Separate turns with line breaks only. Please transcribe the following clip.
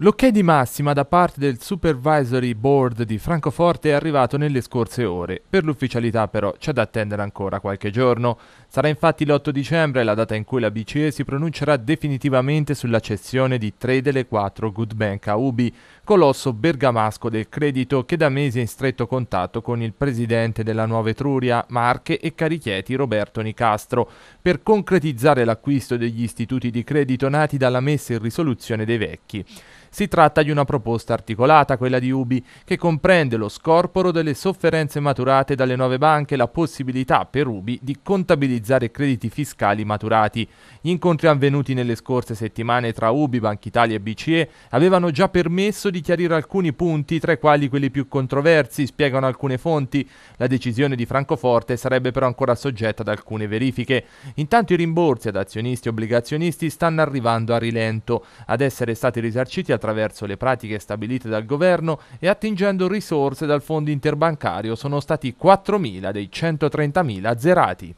L'ok di massima da parte del Supervisory Board di Francoforte è arrivato nelle scorse ore, per l'ufficialità però c'è da attendere ancora qualche giorno. Sarà infatti l'8 dicembre la data in cui la BCE si pronuncerà definitivamente sulla cessione di tre delle quattro good bank a UBI, colosso bergamasco del credito che da mesi è in stretto contatto con il presidente della Nuova Etruria, Marche e Carichieti Roberto Nicastro, per concretizzare l'acquisto degli istituti di credito nati dalla messa in risoluzione dei vecchi. Si tratta di una proposta articolata, quella di Ubi, che comprende lo scorporo delle sofferenze maturate dalle nuove banche e la possibilità per Ubi di contabilizzare crediti fiscali maturati. Gli incontri avvenuti nelle scorse settimane tra Ubi, Banca Italia e BCE avevano già permesso di chiarire alcuni punti, tra i quali quelli più controversi, spiegano alcune fonti. La decisione di Francoforte sarebbe però ancora soggetta ad alcune verifiche. Intanto i rimborsi ad azionisti e obbligazionisti stanno arrivando a rilento. Ad essere stati risarciti attraverso le pratiche stabilite dal governo e attingendo risorse dal fondo interbancario sono stati 4.000 dei 130.000 azzerati.